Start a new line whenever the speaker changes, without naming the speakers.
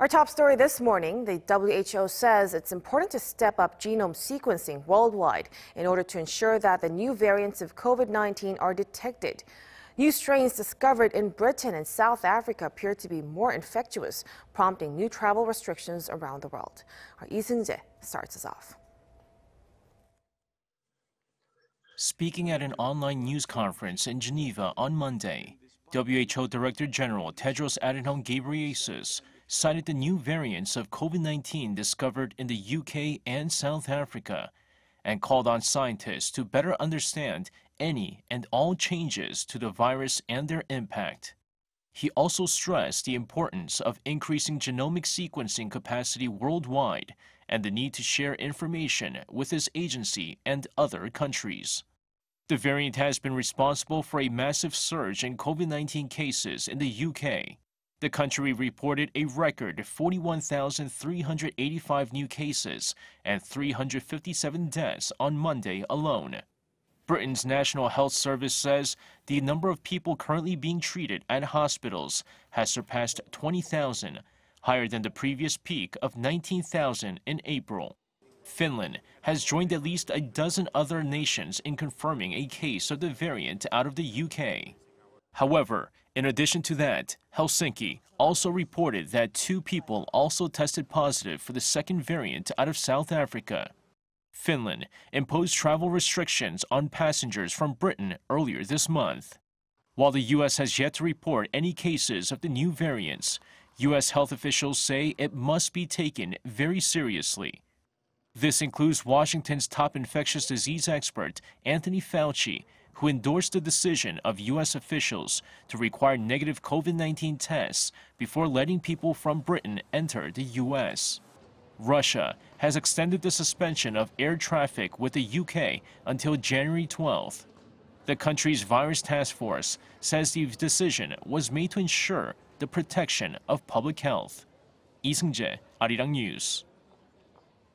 Our top story this morning the WHO says it's important to step up genome sequencing worldwide in order to ensure that the new variants of COVID 19 are detected. New strains discovered in Britain and South Africa appear to be more infectious, prompting new travel restrictions around the world. Our Lee starts us off.
Speaking at an online news conference in Geneva on Monday, WHO Director General Tedros Adhanom Ghebreyesus cited the new variants of COVID-19 discovered in the UK and South Africa and called on scientists to better understand any and all changes to the virus and their impact. He also stressed the importance of increasing genomic sequencing capacity worldwide and the need to share information with his agency and other countries. The variant has been responsible for a massive surge in COVID 19 cases in the UK, the country reported a record 41,385 new cases and 357 deaths on Monday alone. Britain's National Health Service says the number of people currently being treated at hospitals has surpassed 20,000, higher than the previous peak of 19,000 in April. Finland has joined at least a dozen other nations in confirming a case of the variant out of the UK. However, in addition to that, Helsinki also reported that two people also tested positive for the second variant out of South Africa. Finland imposed travel restrictions on passengers from Britain earlier this month. While the U.S. has yet to report any cases of the new variants, U.S. health officials say it must be taken very seriously this includes Washington's top infectious disease expert, Anthony Fauci, who endorsed the decision of U.S. officials to require negative COVID 19 tests before letting people from Britain enter the U.S. Russia has extended the suspension of air traffic with the U.K. until January 12. The country's virus task force says the decision was made to ensure the protection of public health. Lee Seung-jae, Arirang News.